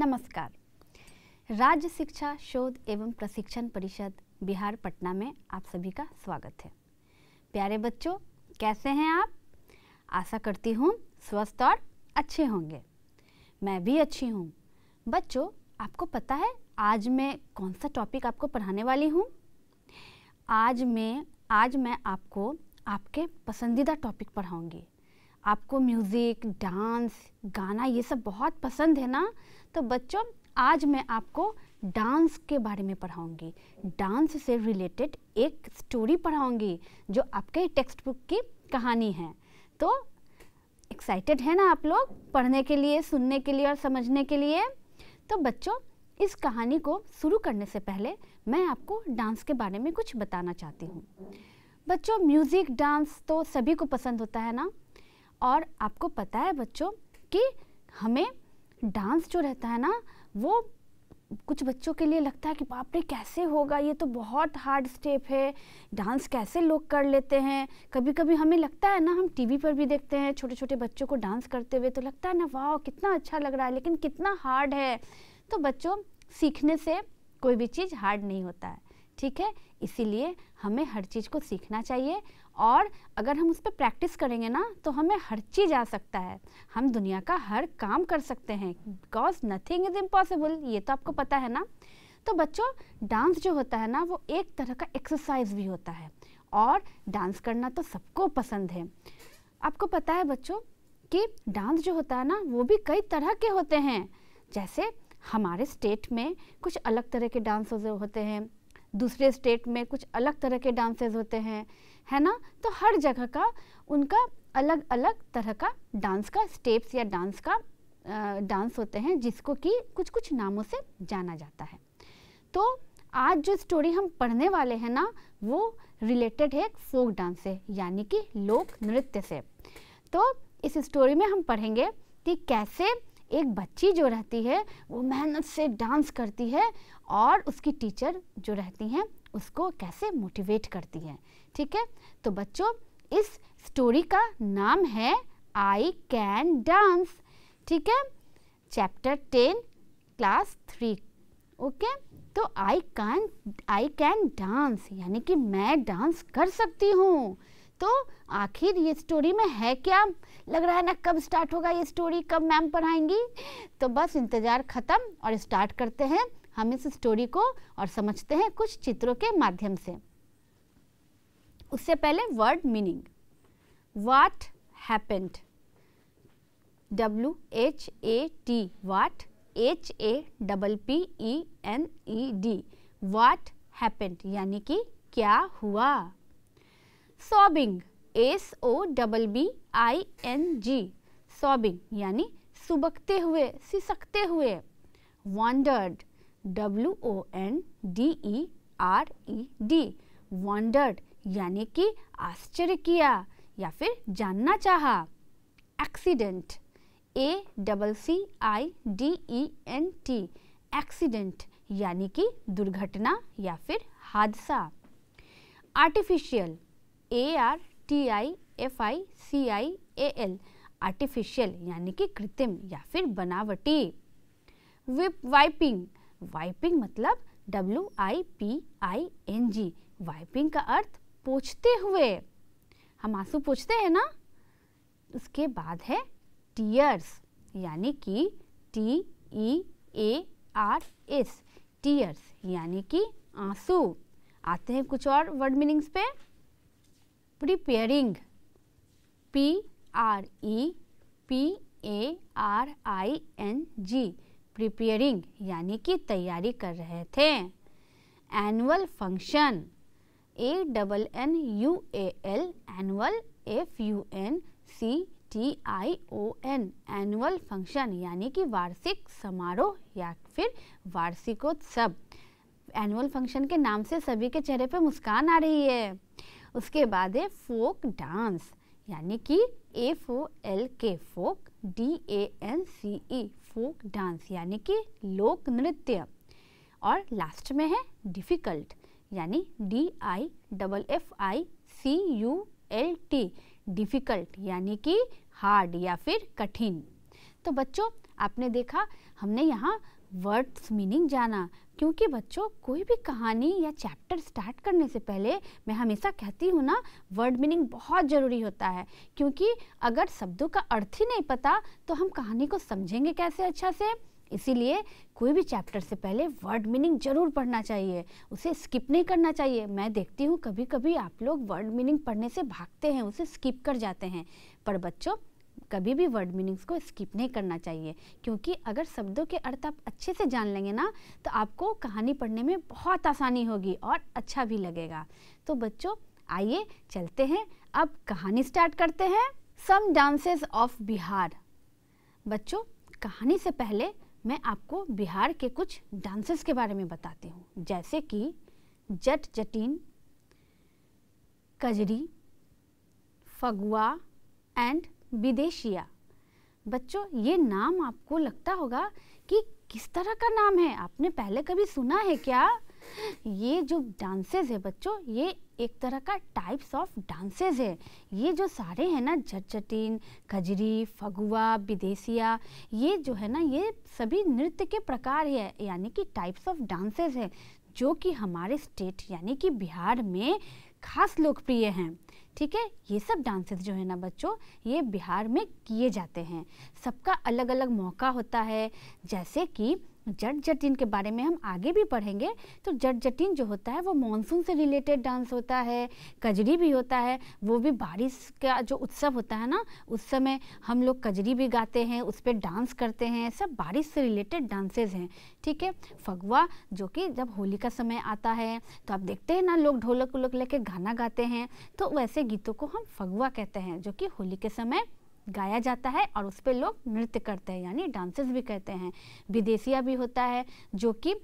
नमस्कार राज्य शिक्षा शोध एवं प्रशिक्षण परिषद बिहार पटना में आप सभी का स्वागत है प्यारे बच्चों कैसे हैं आप आशा करती हूँ स्वस्थ और अच्छे होंगे मैं भी अच्छी हूँ बच्चों आपको पता है आज मैं कौन सा टॉपिक आपको पढ़ाने वाली हूँ आज मैं आज मैं आपको आपके पसंदीदा टॉपिक पढ़ाऊँगी आपको म्यूज़िक डांस गाना ये सब बहुत पसंद है ना तो बच्चों आज मैं आपको डांस के बारे में पढ़ाऊंगी डांस से रिलेटेड एक स्टोरी पढ़ाऊंगी जो आपके टेक्स्ट बुक की कहानी है तो एक्साइटेड है ना आप लोग पढ़ने के लिए सुनने के लिए और समझने के लिए तो बच्चों इस कहानी को शुरू करने से पहले मैं आपको डांस के बारे में कुछ बताना चाहती हूँ बच्चों म्यूज़िक डांस तो सभी को पसंद होता है ना और आपको पता है बच्चों कि हमें डांस जो रहता है ना वो कुछ बच्चों के लिए लगता है कि बाप रे कैसे होगा ये तो बहुत हार्ड स्टेप है डांस कैसे लोग कर लेते हैं कभी कभी हमें लगता है ना हम टीवी पर भी देखते हैं छोटे छोटे बच्चों को डांस करते हुए तो लगता है ना वाह कितना अच्छा लग रहा है लेकिन कितना हार्ड है तो बच्चों सीखने से कोई भी चीज़ हार्ड नहीं होता है ठीक है इसीलिए हमें हर चीज़ को सीखना चाहिए और अगर हम उस पर प्रैक्टिस करेंगे ना तो हमें हर चीज़ आ सकता है हम दुनिया का हर काम कर सकते हैं बिकॉज नथिंग इज़ इम्पॉसिबल ये तो आपको पता है ना तो बच्चों डांस जो होता है ना वो एक तरह का एक्सरसाइज भी होता है और डांस करना तो सबको पसंद है आपको पता है बच्चों कि डांस जो होता है ना वो भी कई तरह के होते हैं जैसे हमारे स्टेट में कुछ अलग तरह के डांस होते हैं दूसरे स्टेट में कुछ अलग तरह के डांसेस होते हैं है ना तो हर जगह का उनका अलग अलग तरह का डांस का स्टेप्स या डांस का डांस होते हैं जिसको कि कुछ कुछ नामों से जाना जाता है तो आज जो स्टोरी हम पढ़ने वाले हैं ना वो रिलेटेड है फोक डांस से यानी कि लोक नृत्य से तो इस स्टोरी में हम पढ़ेंगे कि कैसे एक बच्ची जो रहती है वो मेहनत से डांस करती है और उसकी टीचर जो रहती हैं उसको कैसे मोटिवेट करती है ठीक है तो बच्चों इस स्टोरी का नाम है आई कैन डांस ठीक है chapter ten class three okay तो I can I can dance यानी कि मैं डांस कर सकती हूँ तो आखिर ये स्टोरी में है क्या लग रहा है ना कब स्टार्ट होगा ये स्टोरी कब मैम पढ़ाएंगी तो बस इंतज़ार ख़त्म और स्टार्ट करते हैं हम इस स्टोरी को और समझते हैं कुछ चित्रों के माध्यम से उससे पहले word meaning what happened W H A T what H A double P E N E D what happened यानी कि क्या हुआ sobbing S O double B I N G sobbing यानी सुबकते हुए सिसकते हुए wondered W O N D E R E D wondered यानी कि आश्चर्य किया या फिर जानना चाहा accident A double C I D E N T accident यानी कि दुर्घटना या फिर हादसा artificial A R T I F I C I A L artificial यानी कि कृत्रिम या फिर बनावटी विप वाइपिंग वाइपिंग मतलब W I P I N G wiping का अर्थ पोछते हुए हम आंसू पोछते हैं ना उसके बाद है टीयर्स यानी कि T E A R S tears यानी कि आंसू आते हैं कुछ और वर्ड मीनिंग्स पे preparing P R E P A R I N G preparing यानी कि तैयारी कर रहे थे annual function A double N U A L annual F U N C T I O N annual function यानी कि वार्षिक समारोह या फिर वार्षिकोत्सव एनुअल फंक्शन के नाम से सभी के चेहरे पे मुस्कान आ रही है उसके बाद है फोक डांस यानी कि F O L K folk D A N C E folk dance यानी कि लोक नृत्य और लास्ट में है डिफ़िकल्ट यानी D I double F I C U L T difficult यानी कि हार्ड या फिर कठिन तो बच्चों आपने देखा हमने यहाँ वर्ड्स मीनिंग जाना क्योंकि बच्चों कोई भी कहानी या चैप्टर स्टार्ट करने से पहले मैं हमेशा कहती हूँ ना वर्ड मीनिंग बहुत ज़रूरी होता है क्योंकि अगर शब्दों का अर्थ ही नहीं पता तो हम कहानी को समझेंगे कैसे अच्छा से इसीलिए कोई भी चैप्टर से पहले वर्ड मीनिंग जरूर पढ़ना चाहिए उसे स्किप नहीं करना चाहिए मैं देखती हूँ कभी कभी आप लोग वर्ड मीनिंग पढ़ने से भागते हैं उसे स्किप कर जाते हैं पर बच्चों कभी भी वर्ड मीनिंग्स को स्किप नहीं करना चाहिए क्योंकि अगर शब्दों के अर्थ आप अच्छे से जान लेंगे ना तो आपको कहानी पढ़ने में बहुत आसानी होगी और अच्छा भी लगेगा तो बच्चों आइए चलते हैं अब कहानी स्टार्ट करते हैं सम डांसेस ऑफ बिहार बच्चों कहानी से पहले मैं आपको बिहार के कुछ डांसेस के बारे में बताती हूँ जैसे कि जट जटिन कजरी फगुआ एंड विदेशिया बच्चों ये नाम आपको लगता होगा कि किस तरह का नाम है आपने पहले कभी सुना है क्या ये जो डांसेस है बच्चों ये एक तरह का टाइप्स ऑफ डांसेस है ये जो सारे हैं ना झटझटिन खजरी फगुआ विदेशिया ये जो है ना ये सभी नृत्य के प्रकार है यानी कि टाइप्स ऑफ डांसेस है जो कि हमारे स्टेट यानी कि बिहार में खास लोकप्रिय हैं ठीक है ये सब डांसेस जो है ना बच्चों ये बिहार में किए जाते हैं सबका अलग अलग मौका होता है जैसे कि जट जटिन के बारे में हम आगे भी पढ़ेंगे तो जट जटिन जो होता है वो मानसून से रिलेटेड डांस होता है कजरी भी होता है वो भी बारिश का जो उत्सव होता है ना उस समय हम लोग कजरी भी गाते हैं उस पर डांस करते हैं सब बारिश से रिलेटेड डांसेज हैं ठीक है फगवा जो कि जब होली का समय आता है तो आप देखते हैं ना लोग ढोलक उलक लेके गाना गाते हैं तो वैसे गीतों को हम फगवा कहते हैं जो कि होली के समय गाया जाता है और उस पर लोग नृत्य करते हैं यानी डांसेस भी करते हैं विदेशिया भी होता है जो कि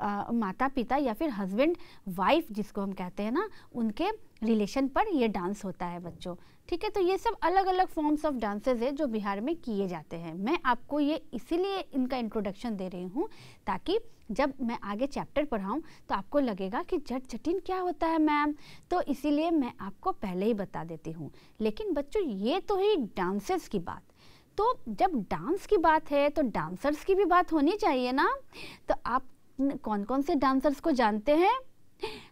आ, माता पिता या फिर हस्बैंड वाइफ जिसको हम कहते हैं ना उनके रिलेशन पर ये डांस होता है बच्चों ठीक है तो ये सब अलग अलग फॉर्म्स ऑफ डांसेस है जो बिहार में किए जाते हैं मैं आपको ये इसीलिए इनका इंट्रोडक्शन दे रही हूँ ताकि जब मैं आगे चैप्टर पढ़ाऊँ तो आपको लगेगा कि जट जटिन क्या होता है मैम तो इसीलिए मैं आपको पहले ही बता देती हूँ लेकिन बच्चों ये तो ही डांसेस की बात तो जब डांस की बात है तो डांसर्स की भी बात होनी चाहिए ना तो आप कौन कौन से डांसर्स को जानते हैं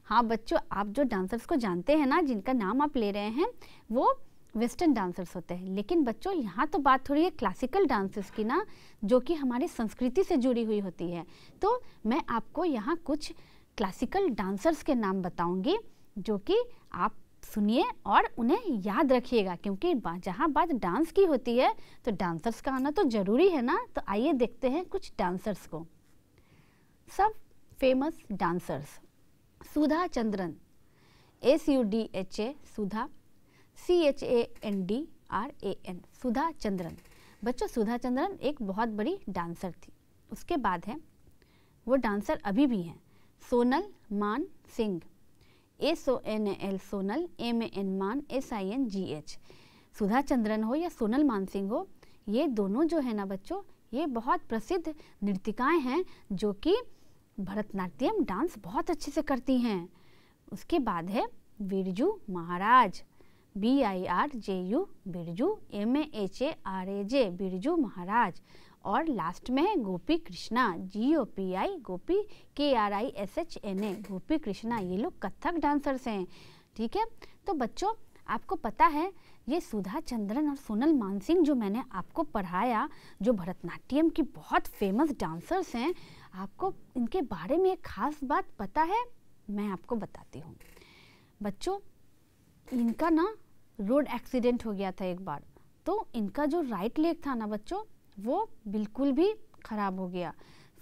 हाँ बच्चों आप जो डांसर्स को जानते हैं ना जिनका नाम आप ले रहे हैं वो वेस्टर्न डांसर्स होते हैं लेकिन बच्चों यहाँ तो बात थोड़ी है क्लासिकल डांसेस की ना जो कि हमारी संस्कृति से जुड़ी हुई होती है तो मैं आपको यहाँ कुछ क्लासिकल डांसर्स के नाम बताऊंगी जो कि आप सुनिए और उन्हें याद रखिएगा क्योंकि जहाँ बात डांस की होती है तो डांसर्स का आना तो ज़रूरी है ना तो आइए देखते हैं कुछ डांसर्स को सब famous dancers Sudha Chandran S U D H A Sudha C H A N D R A N Sudha Chandran बच्चों सुधा चंद्रन एक बहुत बड़ी डांसर थी उसके बाद है वो डांसर अभी भी हैं Sonal Mansingh S O N L Sonal M A N Man S I N G H Sudha Chandran हो या सोनल मान सिंह हो ये दोनों जो है ना बच्चों ये बहुत प्रसिद्ध नृतिकाएं हैं जो कि भरतनाट्यम डांस बहुत अच्छे से करती हैं उसके बाद है Birju Maharaj B I R J U Birju M H A R A J Birju Maharaj और लास्ट में है गोपी कृष्णा जी O P I Gopi K R I S H N A Gopi Krishna ये लोग कथक डांसर्स हैं ठीक है तो बच्चों आपको पता है ये सुधा चंद्रन और सोनल मानसिंह जो मैंने आपको पढ़ाया जो भरतनाट्यम की बहुत फेमस डांसर्स हैं आपको इनके बारे में एक ख़ास बात पता है मैं आपको बताती हूँ बच्चों इनका ना रोड एक्सीडेंट हो गया था एक बार तो इनका जो राइट लेग था ना बच्चों वो बिल्कुल भी ख़राब हो गया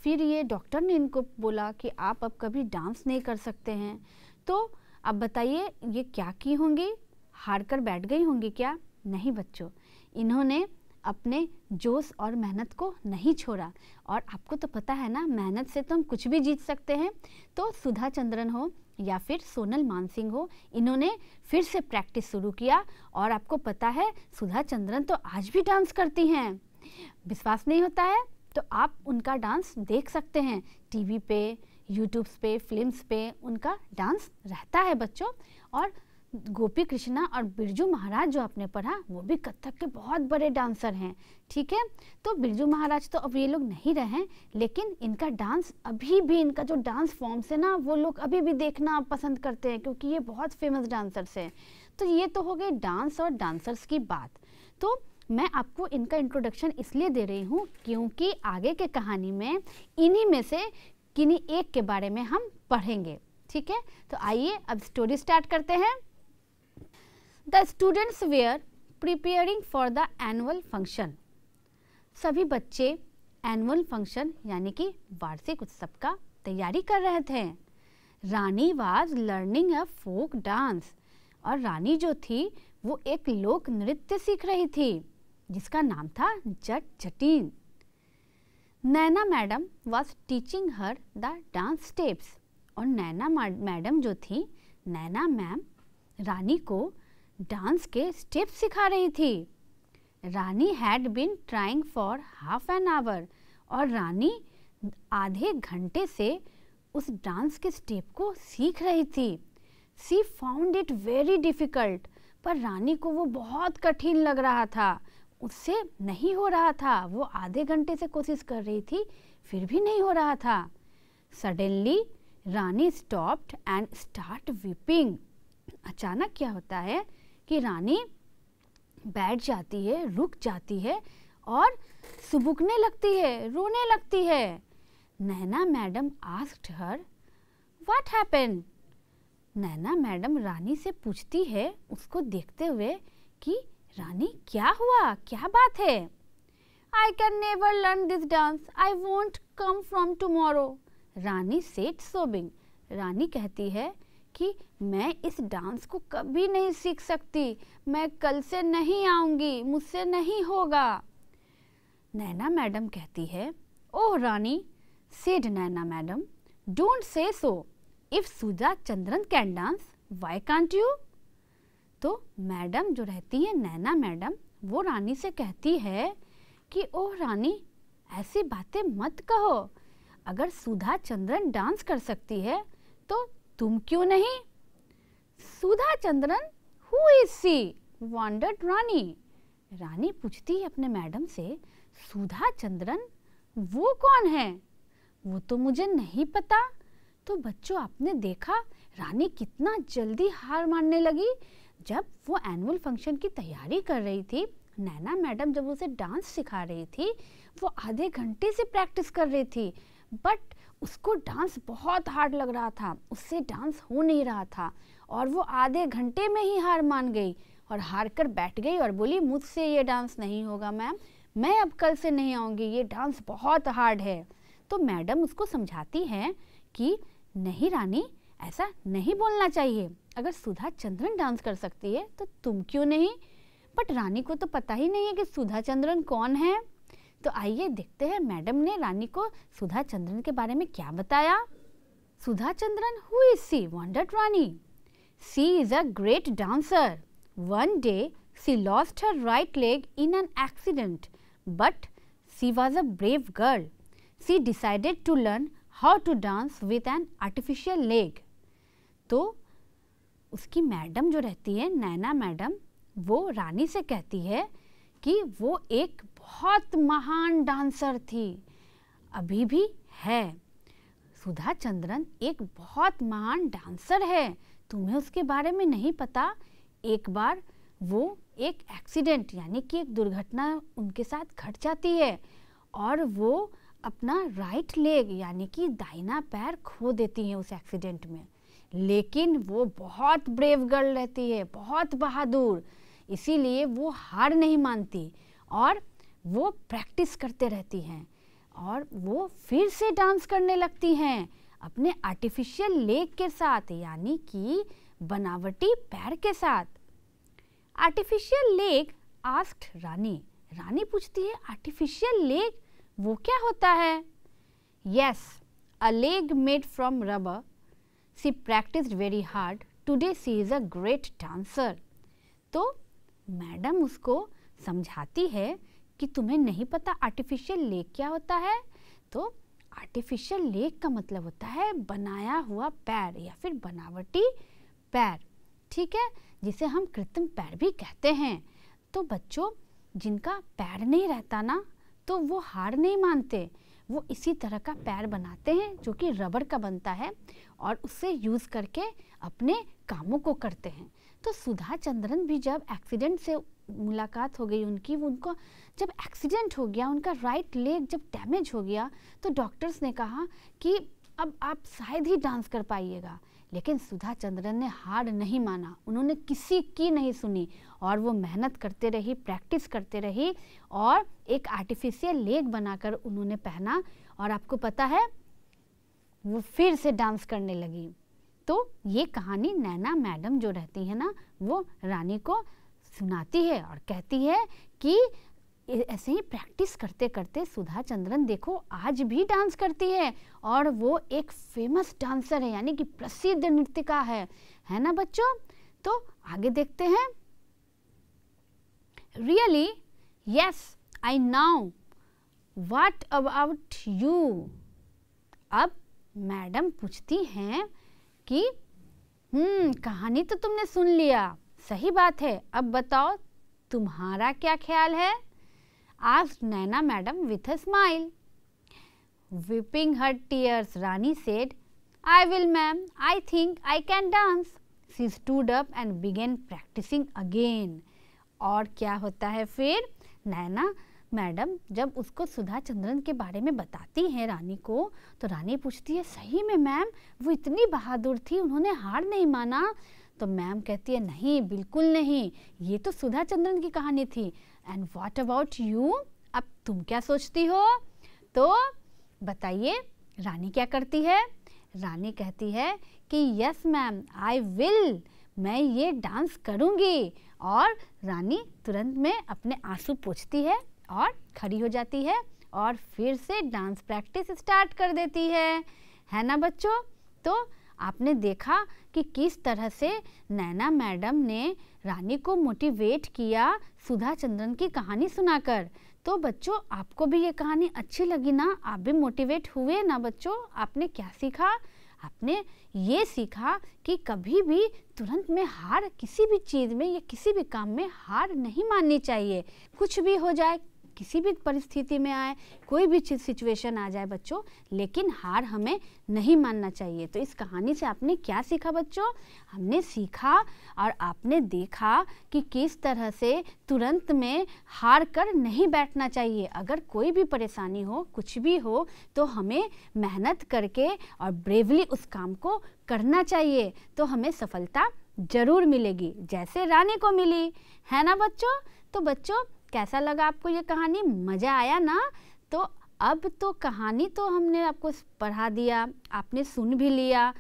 फिर ये डॉक्टर ने इनको बोला कि आप अब कभी डांस नहीं कर सकते हैं तो अब बताइए ये क्या की होंगी हार कर बैठ गई होंगी क्या नहीं बच्चों इन्होंने अपने जोश और मेहनत को नहीं छोड़ा और आपको तो पता है ना मेहनत से तो हम कुछ भी जीत सकते हैं तो सुधा चंद्रन हो या फिर सोनल मानसिंह हो इन्होंने फिर से प्रैक्टिस शुरू किया और आपको पता है सुधा चंद्रन तो आज भी डांस करती हैं विश्वास नहीं होता है तो आप उनका डांस देख सकते हैं टीवी पे यूट्यूब्स पे फिल्म्स पे उनका डांस रहता है बच्चों और गोपी कृष्णा और बिरजू महाराज जो आपने पढ़ा वो भी कथक के बहुत बड़े डांसर हैं ठीक है तो बिरजू महाराज तो अब ये लोग नहीं रहे हैं लेकिन इनका डांस अभी भी इनका जो डांस फॉर्म्स है ना वो लोग अभी भी देखना पसंद करते हैं क्योंकि ये बहुत फेमस डांसर्स हैं तो ये तो हो गई डांस और डांसर्स की बात तो मैं आपको इनका इंट्रोडक्शन इसलिए दे रही हूँ क्योंकि आगे के कहानी में इन्हीं में से किन्हीं एक के बारे में हम पढ़ेंगे ठीक है तो आइए अब स्टोरी स्टार्ट करते हैं the students were preparing for the annual function सभी बच्चे एनुअल फंक्शन यानी कि वार्षिक उत्सव का तैयारी कर रहे थे Rani was learning a folk dance और रानी जो थी वो एक लोक नृत्य सीख रही थी जिसका नाम था Jat Jatin Naina madam was teaching her the dance steps और नैना मैडम जो थी नैना मैम रानी को डांस के स्टेप सिखा रही थी Rani had been trying for half an hour और रानी आधे घंटे से उस डांस के स्टेप को सीख रही थी she found it very difficult पर रानी को वो बहुत कठिन लग रहा था उससे नहीं हो रहा था वो आधे घंटे से कोशिश कर रही थी फिर भी नहीं हो रहा था suddenly Rani stopped and start weeping अचानक क्या होता है कि रानी बैठ जाती है रुक जाती है और सुबुकने लगती है रोने लगती है Naina madam asked her what happen Naina madam Rani से पूछती है उसको देखते हुए कि रानी क्या हुआ क्या बात है I can never learn this dance I won't come from tomorrow Rani said sobbing Rani कहती है कि मैं इस डांस को कभी नहीं सीख सकती मैं कल से नहीं आऊंगी मुझसे नहीं होगा नैना मैडम कहती है oh Rani said Naina madam don't say so if Sudha Chandran can dance why can't you तो मैडम जो रहती है नैना मैडम वो रानी से कहती है कि ओह रानी ऐसी बातें मत कहो अगर सुधा चंद्रन डांस कर सकती है तो तुम क्यों नहीं Sudha Chandran who is she wondered Rani Rani पूछती है अपने मैडम से सुधा चंद्रन वो कौन है वो तो मुझे नहीं पता तो बच्चों आपने देखा रानी कितना जल्दी हार मानने लगी जब वो एनुअल फंक्शन की तैयारी कर रही थी नैना मैडम जब उसे डांस सिखा रही थी वो आधे घंटे से प्रैक्टिस कर रही थी बट उसको डांस बहुत हार्ड लग रहा था उससे डांस हो नहीं रहा था और वो आधे घंटे में ही हार मान गई और हार कर बैठ गई और बोली मुझसे ये डांस नहीं होगा मैम मैं अब कल से नहीं आऊँगी ये डांस बहुत हार्ड है तो मैडम उसको समझाती हैं कि नहीं रानी ऐसा नहीं बोलना चाहिए अगर सुधा चंद्रन डांस कर सकती है तो तुम क्यों नहीं बट रानी को तो पता ही नहीं है कि सुधा चंद्रन कौन है तो आइए देखते हैं मैडम ने रानी को सुधा चंद्रन के बारे में क्या बताया Sudha Chandran who is she wondered Rani she is a great dancer one day she lost her right leg in an accident but she was a brave girl she decided to learn how to dance with an artificial leg तो उसकी madam जो रहती है Naina madam वो रानी से कहती है कि वो एक बहुत महान डांसर थी अभी भी है सुधा चंद्रन एक बहुत महान डांसर है तुम्हें उसके बारे में नहीं पता एक बार वो एक एक्सीडेंट यानी कि एक दुर्घटना उनके साथ घट जाती है और वो अपना राइट लेग यानी कि दाहिना पैर खो देती हैं उस एक्सीडेंट में लेकिन वो बहुत ब्रेव गर्ल रहती है बहुत बहादुर इसीलिए वो हार नहीं मानती और वो प्रैक्टिस करते रहती हैं और वो फिर से डांस करने लगती हैं अपने आर्टिफिशियल लेग के साथ यानी कि बनावटी पैर के साथ artificial leg asked Rani Rani पूछती है आर्टिफिशियल लेग वो क्या होता है yes a leg made from rubber she practice very hard today she is a great dancer तो मैडम उसको समझाती है कि तुम्हें नहीं पता आर्टिफिशियल लेक क्या होता है तो आर्टिफिशियल लेक का मतलब होता है बनाया हुआ पैर या फिर बनावटी पैर ठीक है जिसे हम कृत्रिम पैर भी कहते हैं तो बच्चों जिनका पैर नहीं रहता ना तो वो हार नहीं मानते वो इसी तरह का पैर बनाते हैं जो कि रबर का बनता है और उससे यूज़ करके अपने कामों को करते हैं तो सुधा चंद्रन भी जब एक्सीडेंट से मुलाकात हो गई उनकी वो उनको जब एक्सीडेंट हो गया उनका राइट लेग जब डैमेज हो गया तो डॉक्टर्स ने कहा कि अब आप शायद ही डांस कर पाइएगा लेकिन सुधा चंद्रन ने हार नहीं माना उन्होंने किसी की नहीं सुनी और वो मेहनत करते रही प्रैक्टिस करते रही और एक आर्टिफिशियल लेग बनाकर उन्होंने पहना और आपको पता है वो फिर से डांस करने लगी तो ये कहानी नैना मैडम जो रहती है ना वो रानी को सुनाती है और कहती है कि ऐसे ही प्रैक्टिस करते करते सुधा चंद्रन देखो आज भी डांस करती है और वो एक फेमस डांसर है यानी कि प्रसिद्ध नृत्यिका है है ना बच्चों तो आगे देखते हैं really yes I now what about you अब मैडम पूछती हैं कि हम्म कहानी तो तुमने सुन लिया सही बात है अब बताओ तुम्हारा क्या ख्याल है आज Naina madam with a smile wiping her tears Rani said I will ma'am I think I can dance she stood up and began practising again और क्या होता है फिर नैना मैडम जब उसको सुधा चंद्रन के बारे में बताती हैं रानी को तो रानी पूछती है सही में मैम वो इतनी बहादुर थी उन्होंने हार नहीं माना तो मैम कहती है नहीं बिल्कुल नहीं ये तो सुधा चंद्रन की कहानी थी एंड वॉट अबाउट यू अब तुम क्या सोचती हो तो बताइए रानी क्या करती है रानी कहती है कि यस मैम आई विल मैं ये डांस करूँगी और रानी तुरंत में अपने आंसू पोछती है और खड़ी हो जाती है और फिर से डांस प्रैक्टिस स्टार्ट कर देती है है ना बच्चों तो आपने देखा कि किस तरह से नैना मैडम ने रानी को मोटिवेट किया सुधा चंद्रन की कहानी सुनाकर तो बच्चों आपको भी ये कहानी अच्छी लगी ना आप भी मोटिवेट हुए ना बच्चों आपने क्या सीखा आपने ये सीखा कि कभी भी तुरंत में हार किसी भी चीज़ में या किसी भी काम में हार नहीं माननी चाहिए कुछ भी हो जाए किसी भी परिस्थिति में आए कोई भी सिचुएशन आ जाए बच्चों लेकिन हार हमें नहीं मानना चाहिए तो इस कहानी से आपने क्या सीखा बच्चों हमने सीखा और आपने देखा कि किस तरह से तुरंत में हार कर नहीं बैठना चाहिए अगर कोई भी परेशानी हो कुछ भी हो तो हमें मेहनत करके और ब्रेवली उस काम को करना चाहिए तो हमें सफलता ज़रूर मिलेगी जैसे रानी को मिली है ना बच्चों तो बच्चों कैसा लगा आपको ये कहानी मज़ा आया ना तो अब तो कहानी तो हमने आपको पढ़ा दिया आपने सुन भी लिया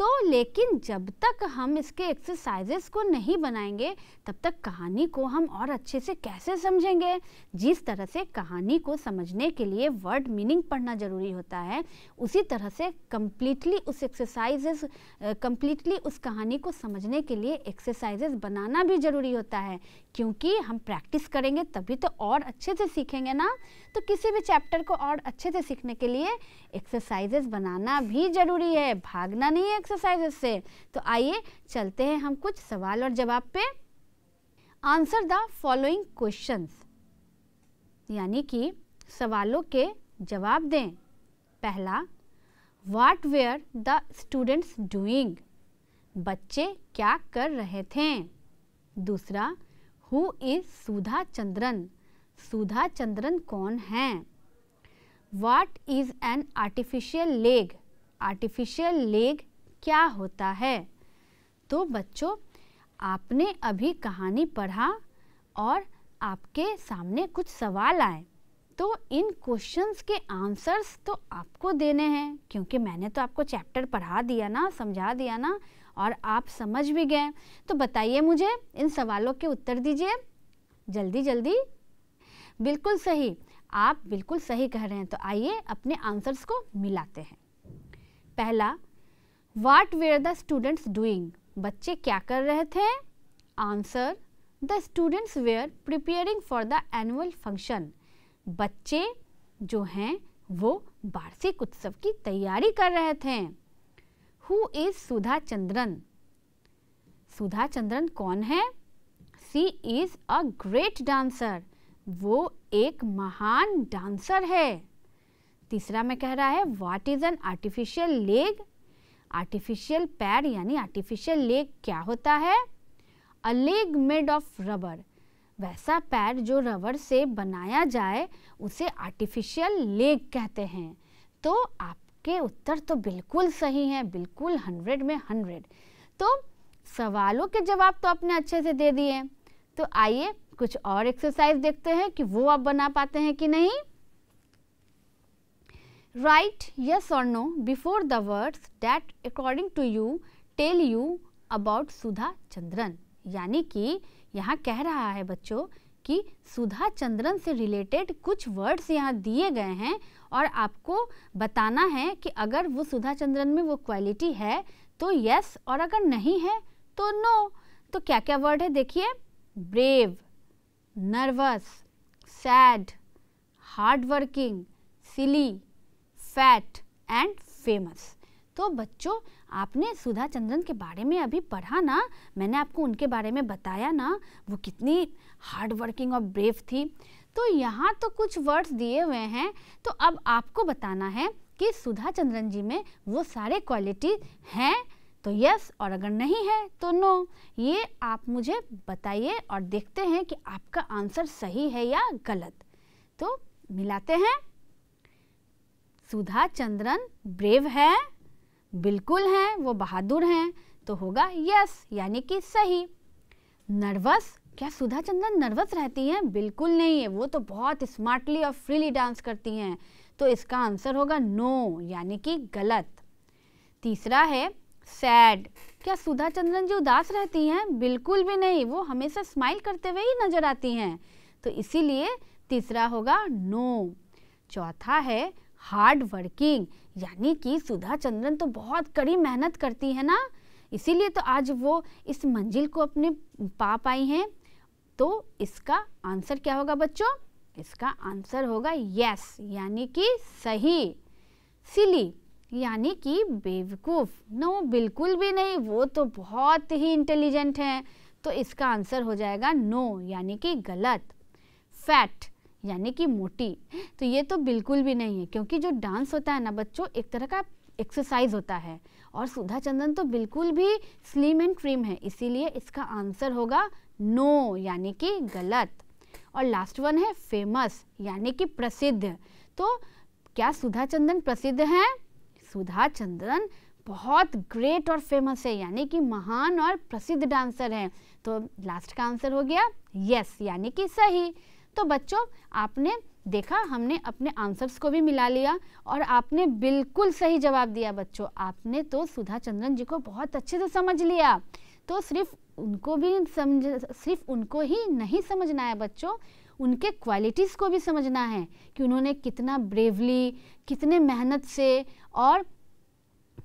तो लेकिन जब तक हम इसके एक्सरसाइजेस को नहीं बनाएंगे तब तक कहानी को हम और अच्छे से कैसे समझेंगे जिस तरह से कहानी को समझने के लिए वर्ड मीनिंग पढ़ना ज़रूरी होता है उसी तरह से कम्प्लीटली उस एक्सरसाइजेस कम्प्लीटली उस कहानी को समझने के लिए एक्सरसाइजेस बनाना भी ज़रूरी होता है क्योंकि हम प्रैक्टिस करेंगे तभी तो और अच्छे से सीखेंगे ना तो किसी भी चैप्टर को और अच्छे से सीखने के लिए एक्सरसाइजेस बनाना भी ज़रूरी है भागना नहीं है एक्सरसाइजेस से तो आइए चलते हैं हम कुछ सवाल और जवाब पे आंसर द फॉलोइंग क्वेश्चंस यानी कि सवालों के जवाब दें पहला what were the students doing बच्चे क्या कर रहे थे दूसरा हु इज़ सुधा चंद्रन सुधा चंद्रन कौन हैं what is an artificial leg artificial leg क्या होता है तो बच्चों आपने अभी कहानी पढ़ा और आपके सामने कुछ सवाल आए तो इन क्वेश्चंस के आंसर्स तो आपको देने हैं क्योंकि मैंने तो आपको चैप्टर पढ़ा दिया ना समझा दिया ना और आप समझ भी गए तो बताइए मुझे इन सवालों के उत्तर दीजिए जल्दी जल्दी बिल्कुल सही आप बिल्कुल सही कह रहे हैं तो आइए अपने आंसर्स को मिलाते हैं पहला what were the students doing बच्चे क्या कर रहे थे answer the students were preparing for the annual function बच्चे जो हैं वो वार्षिक उत्सव की तैयारी कर रहे थे हु इज सुधा चंद्रन सुधा चंद्रन कौन है she is a great dancer वो एक महान डांसर है तीसरा में कह रहा है what is an artificial leg artificial पैर यानी आर्टिफिशियल लेग क्या होता है a leg made of rubber वैसा पैर जो रबर से बनाया जाए उसे आर्टिफिशियल लेग कहते हैं तो आपके उत्तर तो बिल्कुल सही हैं बिल्कुल हंड्रेड में हंड्रेड तो सवालों के जवाब तो आपने अच्छे से दे दिए तो आइए कुछ और एक्सरसाइज देखते हैं कि वो आप बना पाते हैं कि नहीं राइट यस और no before the words that according to you tell you about Sudha Chandran यानी कि यहाँ कह रहा है बच्चों कि सुधा चंद्रन से रिलेटेड कुछ वर्ड्स यहाँ दिए गए हैं और आपको बताना है कि अगर वो सुधा चंद्रन में वो क्वालिटी है तो यस और अगर नहीं है तो नो तो क्या क्या वर्ड है देखिए brave nervous sad hard working silly fat and famous तो बच्चों आपने सुधा चंद्रन के बारे में अभी पढ़ा ना मैंने आपको उनके बारे में बताया ना वो कितनी हार्ड वर्किंग और ब्रेव थी तो यहाँ तो कुछ वर्ड्स दिए हुए हैं तो अब आपको बताना है कि सुधा चंद्रन जी में वो सारे क्वालिटी हैं तो यस और अगर नहीं है तो नो ये आप मुझे बताइए और देखते हैं कि आपका आंसर सही है या गलत तो मिलाते हैं सुधा चंद्रन ब्रेव है बिल्कुल है वो बहादुर हैं तो होगा यस यानी कि सही नर्वस क्या सुधा चंद्रन नर्वस रहती हैं बिल्कुल नहीं है वो तो बहुत स्मार्टली और फ्रीली डांस करती हैं तो इसका आंसर होगा नो यानी कि गलत तीसरा है सैड क्या सुधा चंद्रन जी उदास रहती हैं बिल्कुल भी नहीं वो हमेशा स्माइल करते हुए ही नजर आती हैं तो इसीलिए तीसरा होगा नो चौथा है हार्ड वर्किंग यानी कि सुधा चंद्रन तो बहुत कड़ी मेहनत करती है ना इसीलिए तो आज वो इस मंजिल को अपने पा पाई हैं तो इसका आंसर क्या होगा बच्चों इसका आंसर होगा यस यानी कि सही सिली यानी कि बेवकूफ़ नो बिल्कुल भी नहीं वो तो बहुत ही इंटेलिजेंट हैं तो इसका आंसर हो जाएगा नो यानी कि गलत फैट यानी कि मोटी तो ये तो बिल्कुल भी नहीं है क्योंकि जो डांस होता है ना बच्चों एक तरह का एक्सरसाइज होता है और सुधा चंदन तो बिल्कुल भी स्लिम एंड ट्रिम है इसीलिए इसका आंसर होगा नो यानी कि गलत और लास्ट वन है फेमस यानी कि प्रसिद्ध तो क्या सुधा चंदन प्रसिद्ध हैं सुधा चंद्रन बहुत ग्रेट और फेमस है यानी कि महान और प्रसिद्ध डांसर हैं तो लास्ट का आंसर हो गया यस यानी कि सही तो बच्चों आपने देखा हमने अपने आंसर्स को भी मिला लिया और आपने बिल्कुल सही जवाब दिया बच्चों आपने तो सुधा चंद्रन जी को बहुत अच्छे से समझ लिया तो सिर्फ उनको भी समझ सिर्फ उनको ही नहीं समझना है बच्चों उनके क्वालिटीज़ को भी समझना है कि उन्होंने कितना ब्रेवली कितने मेहनत से और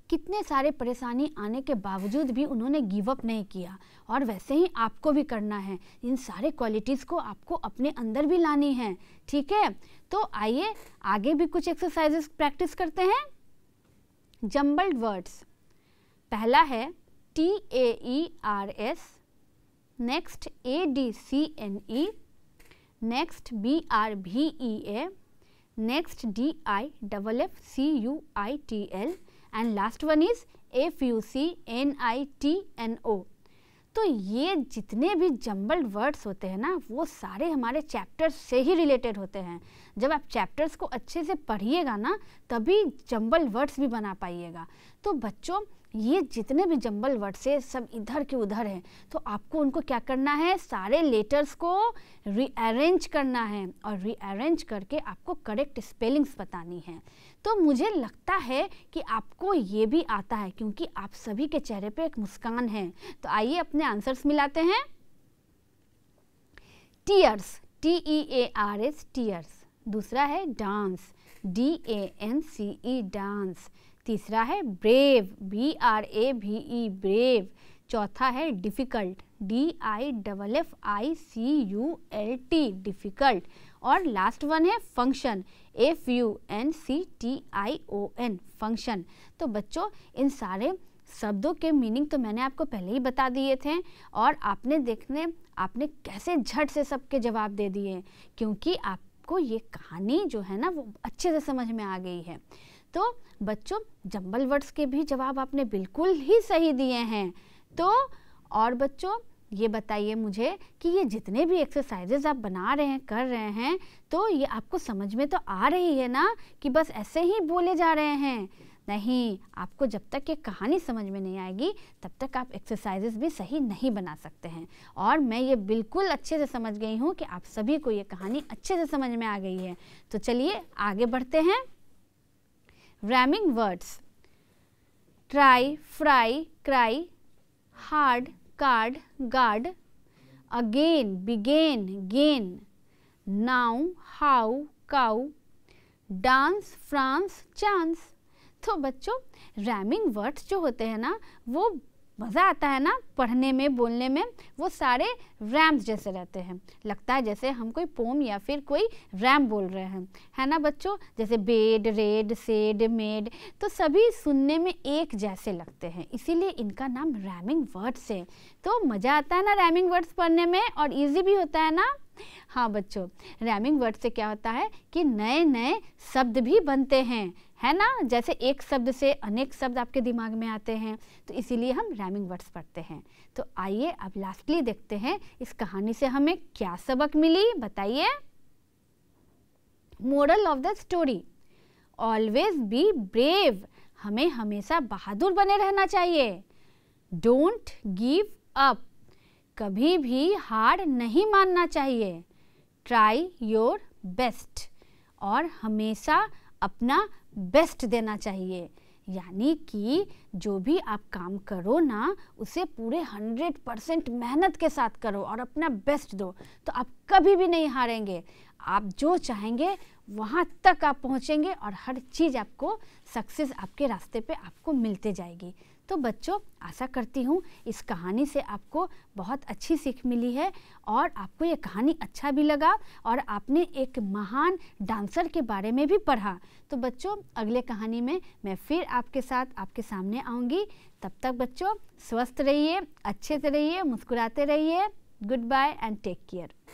कितने सारे परेशानी आने के बावजूद भी उन्होंने गिव अप नहीं किया और वैसे ही आपको भी करना है इन सारे क्वालिटीज़ को आपको अपने अंदर भी लानी है ठीक है तो आइए आगे भी कुछ एक्सरसाइजेस प्रैक्टिस करते हैं जम्बल्ड वर्ड्स पहला है T A R S next A D C N E next B R V E A next D I double F C U I T L and last one is F U C N I T N O तो ये जितने भी jumbled words होते हैं ना वो सारे हमारे चैप्टर से ही रिलेटेड होते हैं जब आप चैप्टर्स को अच्छे से पढ़िएगा ना तभी जम्बल वर्ड्स भी बना पाइएगा तो बच्चों ये जितने भी जम्बल वर्ड्स है सब इधर के उधर हैं तो आपको उनको क्या करना है सारे लेटर्स को रीअरेंज करना है और रीअरेंज करके आपको करेक्ट स्पेलिंग्स बतानी है तो मुझे लगता है कि आपको ये भी आता है क्योंकि आप सभी के चेहरे पे एक मुस्कान है तो आइए अपने आंसर्स मिलाते हैं tears T E A R S tears दूसरा है dance D A N C E dance तीसरा है brave B R A V E brave चौथा है difficult D I double F I C U L T difficult और last one है function F U N C T I O N function तो बच्चों इन सारे शब्दों के मीनिंग तो मैंने आपको पहले ही बता दिए थे और आपने देखने आपने कैसे झट से सबके जवाब दे दिए क्योंकि आप आपको ये कहानी जो है ना वो अच्छे से समझ में आ गई है तो बच्चों जंबल वर्ड्स के भी जवाब आपने बिल्कुल ही सही दिए हैं तो और बच्चों ये बताइए मुझे कि ये जितने भी एक्सरसाइजेज आप बना रहे हैं कर रहे हैं तो ये आपको समझ में तो आ रही है ना कि बस ऐसे ही बोले जा रहे हैं नहीं आपको जब तक ये कहानी समझ में नहीं आएगी तब तक आप एक्सरसाइजेस भी सही नहीं बना सकते हैं और मैं ये बिल्कुल अच्छे से समझ गई हूँ कि आप सभी को ये कहानी अच्छे से समझ में आ गई है तो चलिए आगे बढ़ते हैं rhyming words try fry cry hard card guard again began gain now how cow dance France chance तो बच्चों रैमिंग वर्ड्स जो होते हैं ना वो मज़ा आता है ना पढ़ने में बोलने में वो सारे रैम्स जैसे रहते हैं लगता है जैसे हम कोई पोम या फिर कोई रैम बोल रहे हैं है ना बच्चों जैसे बेड रेड सेड मेड तो सभी सुनने में एक जैसे लगते हैं इसीलिए इनका नाम रैमिंग वर्ड्स है तो मज़ा आता है ना रैमिंग वर्ड्स पढ़ने में और ईजी भी होता है ना हाँ बच्चों रैमिंग वर्ड से क्या होता है कि नए नए शब्द भी बनते हैं है ना जैसे एक शब्द से अनेक शब्द आपके दिमाग में आते हैं तो इसीलिए हम रैमिंग वर्ड्स पढ़ते हैं तो आइए अब लास्टली देखते हैं इस कहानी से हमें क्या सबक मिली बताइए moral of the story always be brave हमें हमेशा बहादुर बने रहना चाहिए डोंट गिव अप कभी भी हार नहीं मानना चाहिए ट्राई योर बेस्ट और हमेशा अपना बेस्ट देना चाहिए यानी कि जो भी आप काम करो ना उसे पूरे हंड्रेड परसेंट मेहनत के साथ करो और अपना बेस्ट दो तो आप कभी भी नहीं हारेंगे आप जो चाहेंगे वहाँ तक आप पहुँचेंगे और हर चीज़ आपको सक्सेस आपके रास्ते पे आपको मिलते जाएगी तो बच्चों आशा करती हूँ इस कहानी से आपको बहुत अच्छी सीख मिली है और आपको ये कहानी अच्छा भी लगा और आपने एक महान डांसर के बारे में भी पढ़ा तो बच्चों अगले कहानी में मैं फिर आपके साथ आपके सामने आऊँगी तब तक बच्चों स्वस्थ रहिए अच्छे से रहिए मुस्कुराते रहिए goodbye and take care